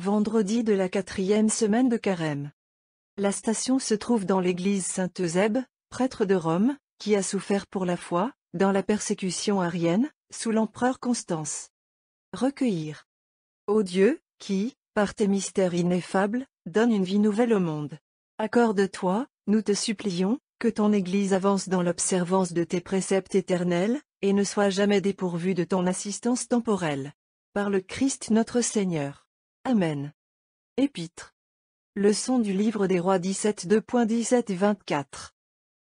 vendredi de la quatrième semaine de Carême. La station se trouve dans l'église Saint-Eusèbe, prêtre de Rome, qui a souffert pour la foi, dans la persécution arienne, sous l'empereur Constance. Recueillir. Ô Dieu, qui, par tes mystères ineffables, donne une vie nouvelle au monde. Accorde-toi, nous te supplions, que ton Église avance dans l'observance de tes préceptes éternels, et ne soit jamais dépourvue de ton assistance temporelle. Par le Christ notre Seigneur. Amen. Épître. Leçon du livre des rois 17 24.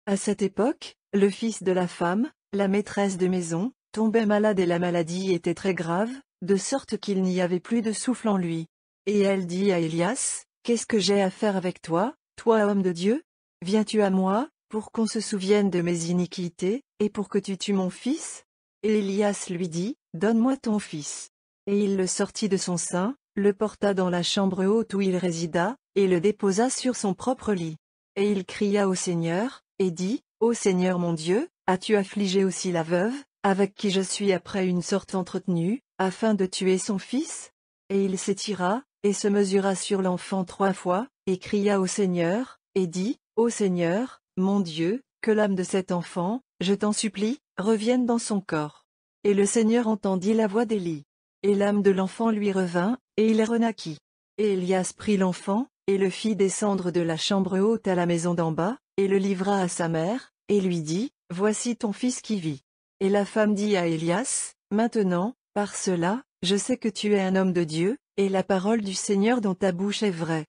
À cette époque, le fils de la femme, la maîtresse de maison, tombait malade et la maladie était très grave, de sorte qu'il n'y avait plus de souffle en lui. Et elle dit à Élias, Qu'est-ce que j'ai à faire avec toi, toi homme de Dieu Viens-tu à moi, pour qu'on se souvienne de mes iniquités, et pour que tu tues mon fils Et Elias lui dit, Donne-moi ton fils. Et il le sortit de son sein, le porta dans la chambre haute où il résida, et le déposa sur son propre lit. Et il cria au Seigneur, et dit, Ô Seigneur mon Dieu, as-tu affligé aussi la veuve, avec qui je suis après une sorte entretenue, afin de tuer son fils Et il s'étira, et se mesura sur l'enfant trois fois, et cria au Seigneur, et dit, Ô Seigneur, mon Dieu, que l'âme de cet enfant, je t'en supplie, revienne dans son corps. Et le Seigneur entendit la voix d'Élie. Et l'âme de l'enfant lui revint, et il renaquit. Et Elias prit l'enfant, et le fit descendre de la chambre haute à la maison d'en bas, et le livra à sa mère, et lui dit, Voici ton fils qui vit. Et la femme dit à Elias, Maintenant, par cela, je sais que tu es un homme de Dieu, et la parole du Seigneur dans ta bouche est vraie.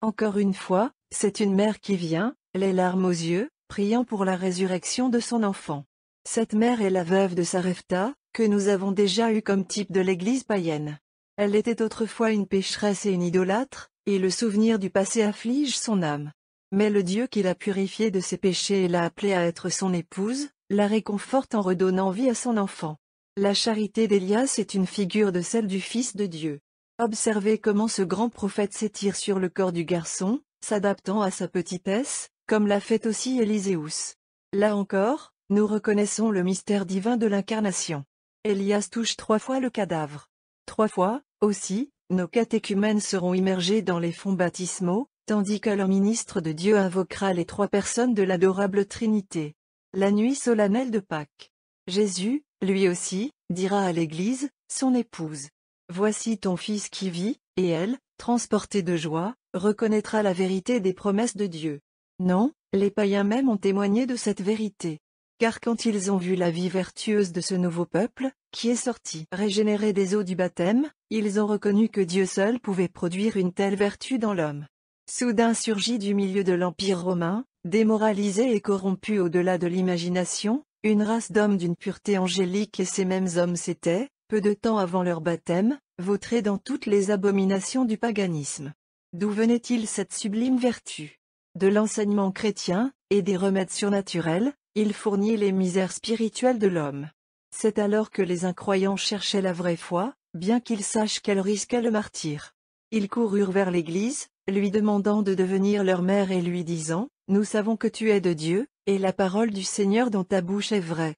Encore une fois, c'est une mère qui vient, les larmes aux yeux, priant pour la résurrection de son enfant. Cette mère est la veuve de Sarefta, que nous avons déjà eu comme type de l'Église païenne. Elle était autrefois une pécheresse et une idolâtre, et le souvenir du passé afflige son âme. Mais le Dieu qui l'a purifiée de ses péchés et l'a appelée à être son épouse, la réconforte en redonnant vie à son enfant. La charité d'Élias est une figure de celle du Fils de Dieu. Observez comment ce grand prophète s'étire sur le corps du garçon, s'adaptant à sa petitesse, comme l'a fait aussi Élyséeus. Là encore, nous reconnaissons le mystère divin de l'incarnation. Elias touche trois fois le cadavre. Trois fois, aussi, nos catéchumènes seront immergés dans les fonds baptismaux, tandis que leur ministre de Dieu invoquera les trois personnes de l'adorable Trinité. La nuit solennelle de Pâques. Jésus, lui aussi, dira à l'Église, son épouse. Voici ton fils qui vit, et elle, transportée de joie, reconnaîtra la vérité des promesses de Dieu. Non, les païens même ont témoigné de cette vérité car quand ils ont vu la vie vertueuse de ce nouveau peuple, qui est sorti régénéré des eaux du baptême, ils ont reconnu que Dieu seul pouvait produire une telle vertu dans l'homme. Soudain surgit du milieu de l'Empire romain, démoralisé et corrompu au-delà de l'imagination, une race d'hommes d'une pureté angélique et ces mêmes hommes s'étaient, peu de temps avant leur baptême, vautrés dans toutes les abominations du paganisme. D'où venait-il cette sublime vertu De l'enseignement chrétien, et des remèdes surnaturels, il fournit les misères spirituelles de l'homme. C'est alors que les incroyants cherchaient la vraie foi, bien qu'ils sachent qu'elle risquait le martyr. Ils coururent vers l'Église, lui demandant de devenir leur mère et lui disant, « Nous savons que tu es de Dieu, et la parole du Seigneur dans ta bouche est vraie. »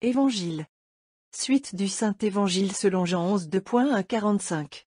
Évangile. Suite du Saint-Évangile selon Jean 11 2.1 45.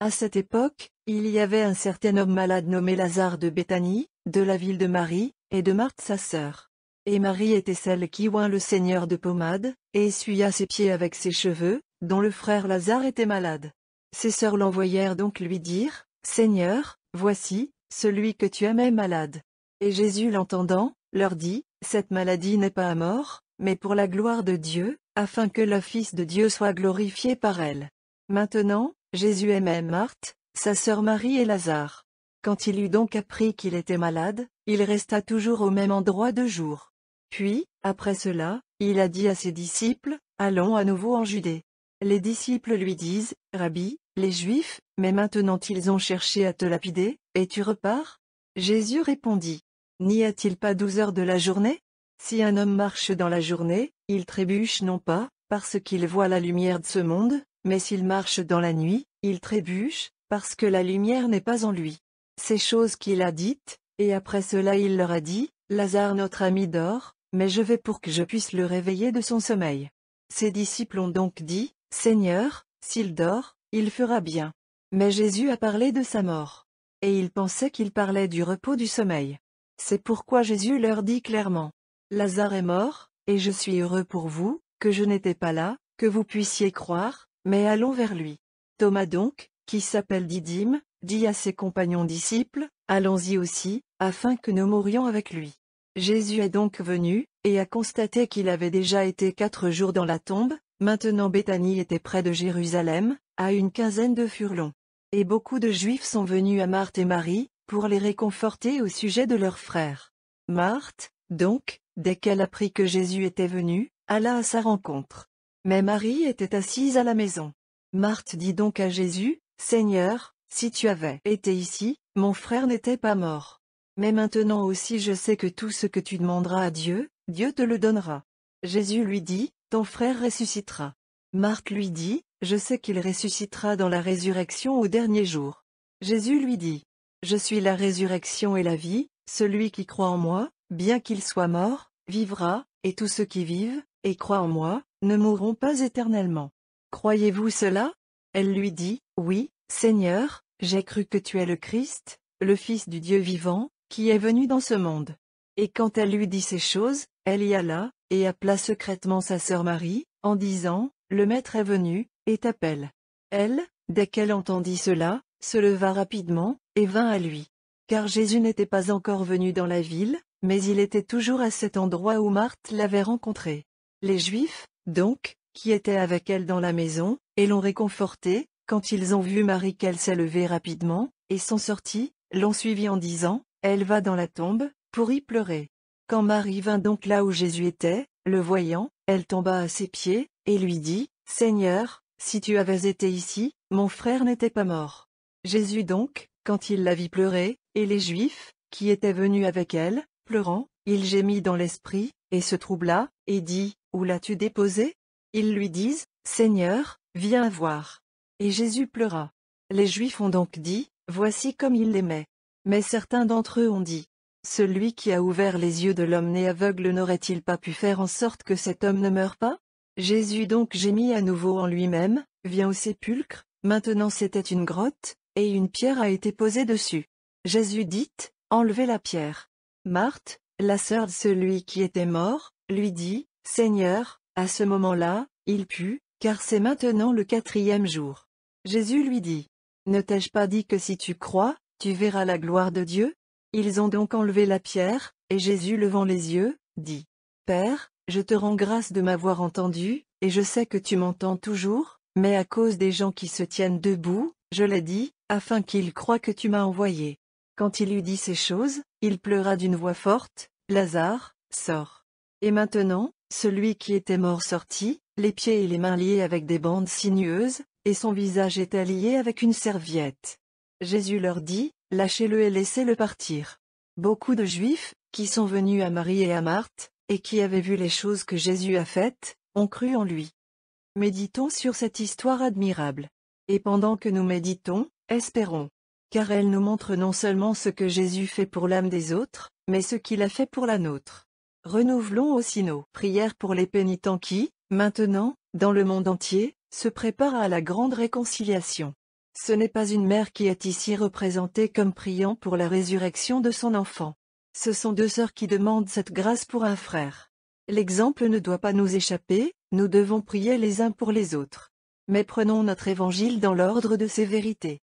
À cette époque, il y avait un certain homme malade nommé Lazare de Béthanie, de la ville de Marie, et de Marthe sa sœur. Et Marie était celle qui oint le seigneur de pommade, et essuya ses pieds avec ses cheveux, dont le frère Lazare était malade. Ses sœurs l'envoyèrent donc lui dire, « Seigneur, voici, celui que tu aimais malade. » Et Jésus l'entendant, leur dit, « Cette maladie n'est pas à mort, mais pour la gloire de Dieu, afin que le Fils de Dieu soit glorifié par elle. » Maintenant, Jésus aimait Marthe, sa sœur Marie et Lazare. Quand il eut donc appris qu'il était malade, il resta toujours au même endroit deux jours. Puis, après cela, il a dit à ses disciples, Allons à nouveau en Judée. Les disciples lui disent, Rabbi, les Juifs, mais maintenant ils ont cherché à te lapider, et tu repars Jésus répondit, N'y a-t-il pas douze heures de la journée Si un homme marche dans la journée, il trébuche non pas, parce qu'il voit la lumière de ce monde, mais s'il marche dans la nuit, il trébuche, parce que la lumière n'est pas en lui. Ces choses qu'il a dites, et après cela il leur a dit, Lazare notre ami dort, mais je vais pour que je puisse le réveiller de son sommeil. Ses disciples ont donc dit, Seigneur, s'il dort, il fera bien. Mais Jésus a parlé de sa mort. Et ils pensaient qu'il parlait du repos du sommeil. C'est pourquoi Jésus leur dit clairement, Lazare est mort, et je suis heureux pour vous, que je n'étais pas là, que vous puissiez croire, mais allons vers lui. Thomas donc, qui s'appelle Didyme, dit à ses compagnons disciples, Allons-y aussi, afin que nous mourions avec lui. Jésus est donc venu, et a constaté qu'il avait déjà été quatre jours dans la tombe, maintenant Béthanie était près de Jérusalem, à une quinzaine de furlons. Et beaucoup de Juifs sont venus à Marthe et Marie, pour les réconforter au sujet de leur frère. Marthe, donc, dès qu'elle apprit que Jésus était venu, alla à sa rencontre. Mais Marie était assise à la maison. Marthe dit donc à Jésus, Seigneur, si tu avais été ici, mon frère n'était pas mort. Mais maintenant aussi je sais que tout ce que tu demanderas à Dieu, Dieu te le donnera. Jésus lui dit, Ton frère ressuscitera. Marthe lui dit, Je sais qu'il ressuscitera dans la résurrection au dernier jour. Jésus lui dit, Je suis la résurrection et la vie, celui qui croit en moi, bien qu'il soit mort, vivra, et tous ceux qui vivent, et croient en moi, ne mourront pas éternellement. Croyez-vous cela Elle lui dit, Oui, Seigneur, j'ai cru que tu es le Christ, le Fils du Dieu vivant, qui est venu dans ce monde. Et quand elle lui dit ces choses, elle y alla, et appela secrètement sa sœur Marie, en disant, Le maître est venu, et t'appelle. Elle, dès qu'elle entendit cela, se leva rapidement, et vint à lui. Car Jésus n'était pas encore venu dans la ville, mais il était toujours à cet endroit où Marthe l'avait rencontré. Les Juifs, donc, qui étaient avec elle dans la maison, et l'ont réconfortée, quand ils ont vu Marie qu'elle s'est levée rapidement, et sont sortis, l'ont suivie en disant, elle va dans la tombe, pour y pleurer. Quand Marie vint donc là où Jésus était, le voyant, elle tomba à ses pieds, et lui dit, « Seigneur, si tu avais été ici, mon frère n'était pas mort. » Jésus donc, quand il la vit pleurer, et les Juifs, qui étaient venus avec elle, pleurant, il gémit dans l'esprit, et se troubla, et dit, « Où l'as-tu déposé ?» Ils lui disent, « Seigneur, viens voir. » Et Jésus pleura. Les Juifs ont donc dit, « Voici comme il l'aimait. » Mais certains d'entre eux ont dit, Celui qui a ouvert les yeux de l'homme né aveugle n'aurait-il pas pu faire en sorte que cet homme ne meure pas Jésus donc gémit à nouveau en lui-même, vient au sépulcre, maintenant c'était une grotte, et une pierre a été posée dessus. Jésus dit, Enlevez la pierre. Marthe, la sœur de celui qui était mort, lui dit, Seigneur, à ce moment-là, il put, car c'est maintenant le quatrième jour. Jésus lui dit, Ne t'ai-je pas dit que si tu crois, tu verras la gloire de Dieu Ils ont donc enlevé la pierre, et Jésus levant les yeux, dit, Père, je te rends grâce de m'avoir entendu, et je sais que tu m'entends toujours, mais à cause des gens qui se tiennent debout, je l'ai dit, afin qu'ils croient que tu m'as envoyé. Quand il eut dit ces choses, il pleura d'une voix forte, Lazare, sors. Et maintenant, celui qui était mort sortit, les pieds et les mains liés avec des bandes sinueuses, et son visage était lié avec une serviette. Jésus leur dit, Lâchez-le et laissez-le partir. Beaucoup de Juifs, qui sont venus à Marie et à Marthe, et qui avaient vu les choses que Jésus a faites, ont cru en lui. Méditons sur cette histoire admirable. Et pendant que nous méditons, espérons. Car elle nous montre non seulement ce que Jésus fait pour l'âme des autres, mais ce qu'il a fait pour la nôtre. Renouvelons aussi nos prières pour les pénitents qui, maintenant, dans le monde entier, se préparent à la grande réconciliation. Ce n'est pas une mère qui est ici représentée comme priant pour la résurrection de son enfant. Ce sont deux sœurs qui demandent cette grâce pour un frère. L'exemple ne doit pas nous échapper, nous devons prier les uns pour les autres. Mais prenons notre évangile dans l'ordre de ses vérités.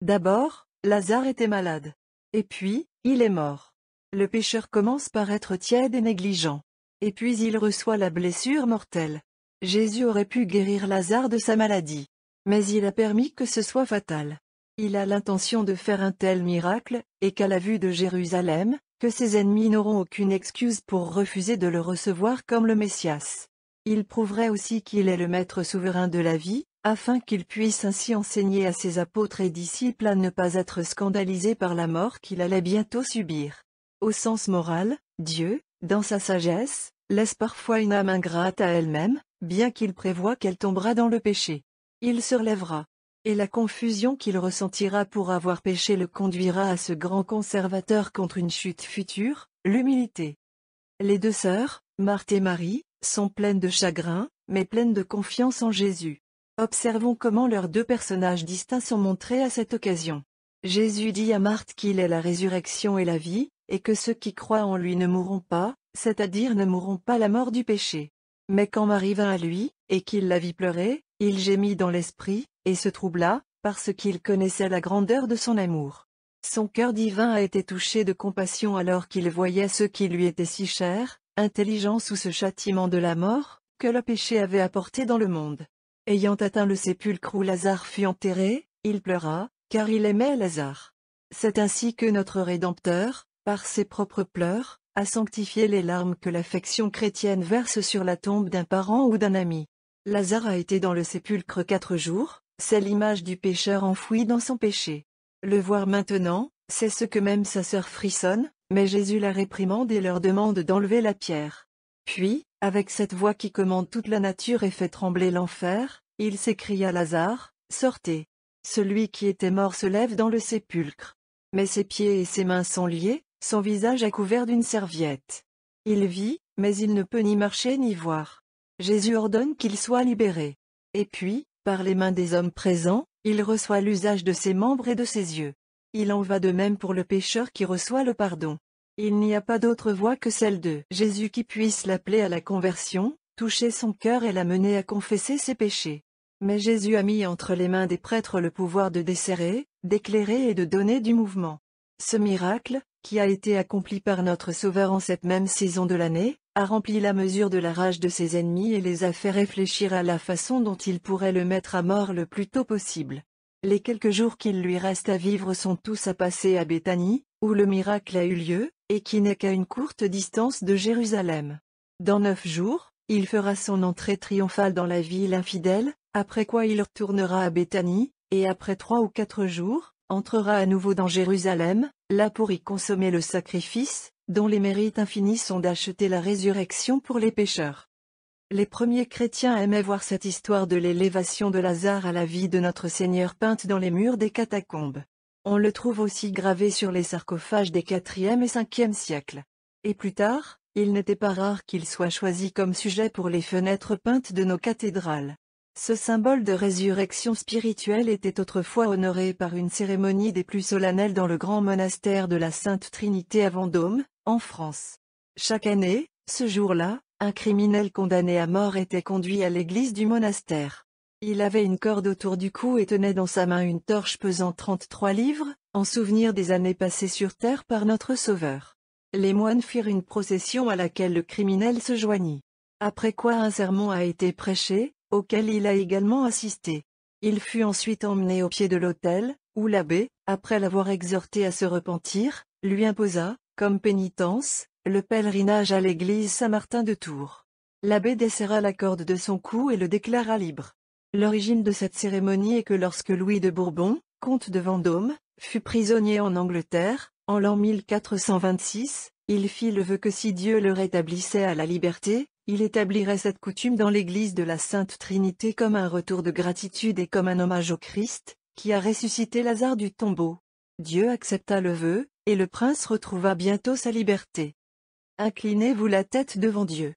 D'abord, Lazare était malade. Et puis, il est mort. Le pécheur commence par être tiède et négligent. Et puis il reçoit la blessure mortelle. Jésus aurait pu guérir Lazare de sa maladie. Mais il a permis que ce soit fatal. Il a l'intention de faire un tel miracle, et qu'à la vue de Jérusalem, que ses ennemis n'auront aucune excuse pour refuser de le recevoir comme le Messias. Il prouverait aussi qu'il est le maître souverain de la vie, afin qu'il puisse ainsi enseigner à ses apôtres et disciples à ne pas être scandalisés par la mort qu'il allait bientôt subir. Au sens moral, Dieu, dans sa sagesse, laisse parfois une âme ingrate à elle-même, bien qu'il prévoit qu'elle tombera dans le péché. Il se relèvera. Et la confusion qu'il ressentira pour avoir péché le conduira à ce grand conservateur contre une chute future, l'humilité. Les deux sœurs, Marthe et Marie, sont pleines de chagrin, mais pleines de confiance en Jésus. Observons comment leurs deux personnages distincts sont montrés à cette occasion. Jésus dit à Marthe qu'il est la résurrection et la vie, et que ceux qui croient en lui ne mourront pas, c'est-à-dire ne mourront pas la mort du péché. Mais quand Marie vint à lui, et qu'il la vit pleurer, il gémit dans l'esprit, et se troubla, parce qu'il connaissait la grandeur de son amour. Son cœur divin a été touché de compassion alors qu'il voyait ce qui lui était si cher, intelligent sous ce châtiment de la mort, que le péché avait apporté dans le monde. Ayant atteint le sépulcre où Lazare fut enterré, il pleura, car il aimait Lazare. C'est ainsi que notre Rédempteur, par ses propres pleurs, a sanctifié les larmes que l'affection chrétienne verse sur la tombe d'un parent ou d'un ami. Lazare a été dans le sépulcre quatre jours, c'est l'image du pécheur enfoui dans son péché. Le voir maintenant, c'est ce que même sa sœur frissonne, mais Jésus la réprimande et leur demande d'enlever la pierre. Puis, avec cette voix qui commande toute la nature et fait trembler l'enfer, il s'écria Lazare, sortez. Celui qui était mort se lève dans le sépulcre. Mais ses pieds et ses mains sont liés, son visage est couvert d'une serviette. Il vit, mais il ne peut ni marcher ni voir. Jésus ordonne qu'il soit libéré. Et puis, par les mains des hommes présents, il reçoit l'usage de ses membres et de ses yeux. Il en va de même pour le pécheur qui reçoit le pardon. Il n'y a pas d'autre voie que celle de Jésus qui puisse l'appeler à la conversion, toucher son cœur et l'amener à confesser ses péchés. Mais Jésus a mis entre les mains des prêtres le pouvoir de desserrer, d'éclairer et de donner du mouvement. Ce miracle, qui a été accompli par notre Sauveur en cette même saison de l'année, a rempli la mesure de la rage de ses ennemis et les a fait réfléchir à la façon dont il pourrait le mettre à mort le plus tôt possible. Les quelques jours qu'il lui reste à vivre sont tous à passer à Béthanie, où le miracle a eu lieu, et qui n'est qu'à une courte distance de Jérusalem. Dans neuf jours, il fera son entrée triomphale dans la ville infidèle, après quoi il retournera à Béthanie, et après trois ou quatre jours, entrera à nouveau dans Jérusalem, là pour y consommer le sacrifice, dont les mérites infinis sont d'acheter la résurrection pour les pécheurs. Les premiers chrétiens aimaient voir cette histoire de l'élévation de Lazare à la vie de notre Seigneur peinte dans les murs des catacombes. On le trouve aussi gravé sur les sarcophages des 4e et 5e siècles. Et plus tard, il n'était pas rare qu'il soit choisi comme sujet pour les fenêtres peintes de nos cathédrales. Ce symbole de résurrection spirituelle était autrefois honoré par une cérémonie des plus solennelles dans le grand monastère de la Sainte Trinité à Vendôme, en France. Chaque année, ce jour-là, un criminel condamné à mort était conduit à l'église du monastère. Il avait une corde autour du cou et tenait dans sa main une torche pesant 33 livres, en souvenir des années passées sur terre par notre Sauveur. Les moines firent une procession à laquelle le criminel se joignit. Après quoi un sermon a été prêché, auquel il a également assisté. Il fut ensuite emmené au pied de l'autel, où l'abbé, après l'avoir exhorté à se repentir, lui imposa, comme pénitence, le pèlerinage à l'église Saint-Martin de Tours. L'abbé desserra la corde de son cou et le déclara libre. L'origine de cette cérémonie est que lorsque Louis de Bourbon, comte de Vendôme, fut prisonnier en Angleterre, en l'an 1426, il fit le vœu que si Dieu le rétablissait à la liberté, il établirait cette coutume dans l'Église de la Sainte Trinité comme un retour de gratitude et comme un hommage au Christ, qui a ressuscité Lazare du tombeau. Dieu accepta le vœu, et le prince retrouva bientôt sa liberté. Inclinez-vous la tête devant Dieu.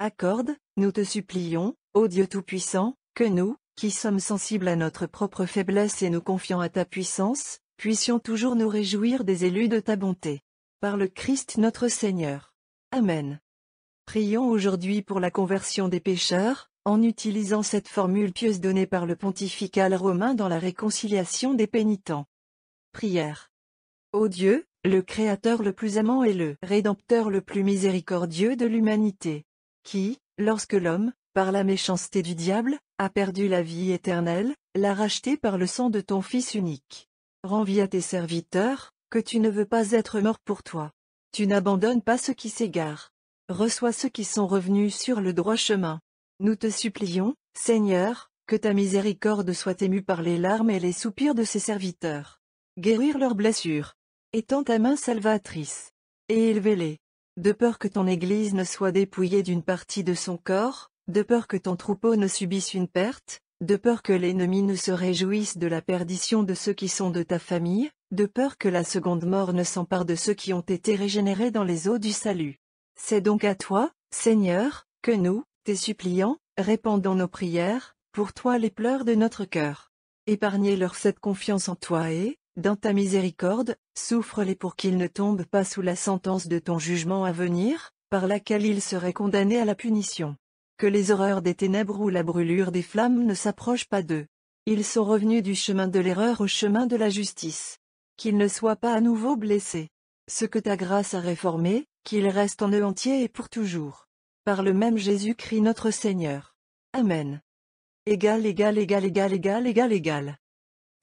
Accorde, nous te supplions, ô Dieu Tout-Puissant, que nous, qui sommes sensibles à notre propre faiblesse et nous confiant à ta puissance, puissions toujours nous réjouir des élus de ta bonté. Par le Christ notre Seigneur. Amen. Prions aujourd'hui pour la conversion des pécheurs, en utilisant cette formule pieuse donnée par le pontifical romain dans la réconciliation des pénitents. Prière. Ô Dieu, le Créateur le plus amant et le Rédempteur le plus miséricordieux de l'humanité, qui, lorsque l'homme, par la méchanceté du diable, a perdu la vie éternelle, l'a racheté par le sang de ton Fils unique. Renvie à tes serviteurs, que tu ne veux pas être mort pour toi. Tu n'abandonnes pas ce qui s'égare reçois ceux qui sont revenus sur le droit chemin. Nous te supplions, Seigneur, que ta miséricorde soit émue par les larmes et les soupirs de ses serviteurs. Guérir leurs blessures. Étends ta main salvatrice. Et élevez-les. De peur que ton Église ne soit dépouillée d'une partie de son corps, de peur que ton troupeau ne subisse une perte, de peur que l'ennemi ne se réjouisse de la perdition de ceux qui sont de ta famille, de peur que la seconde mort ne s'empare de ceux qui ont été régénérés dans les eaux du salut. C'est donc à toi, Seigneur, que nous, tes suppliants, répandons nos prières, pour toi les pleurs de notre cœur. Épargnez leur cette confiance en toi et, dans ta miséricorde, souffre-les pour qu'ils ne tombent pas sous la sentence de ton jugement à venir, par laquelle ils seraient condamnés à la punition. Que les horreurs des ténèbres ou la brûlure des flammes ne s'approchent pas d'eux. Ils sont revenus du chemin de l'erreur au chemin de la justice. Qu'ils ne soient pas à nouveau blessés. Ce que ta grâce a réformé, qu'il reste en eux entier et pour toujours. Par le même Jésus-Christ notre Seigneur. Amen. Égal, égal, égal, égal, égal, égal, égal.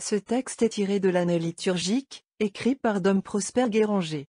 Ce texte est tiré de l'année liturgique, écrit par Dom Prosper Guéranger.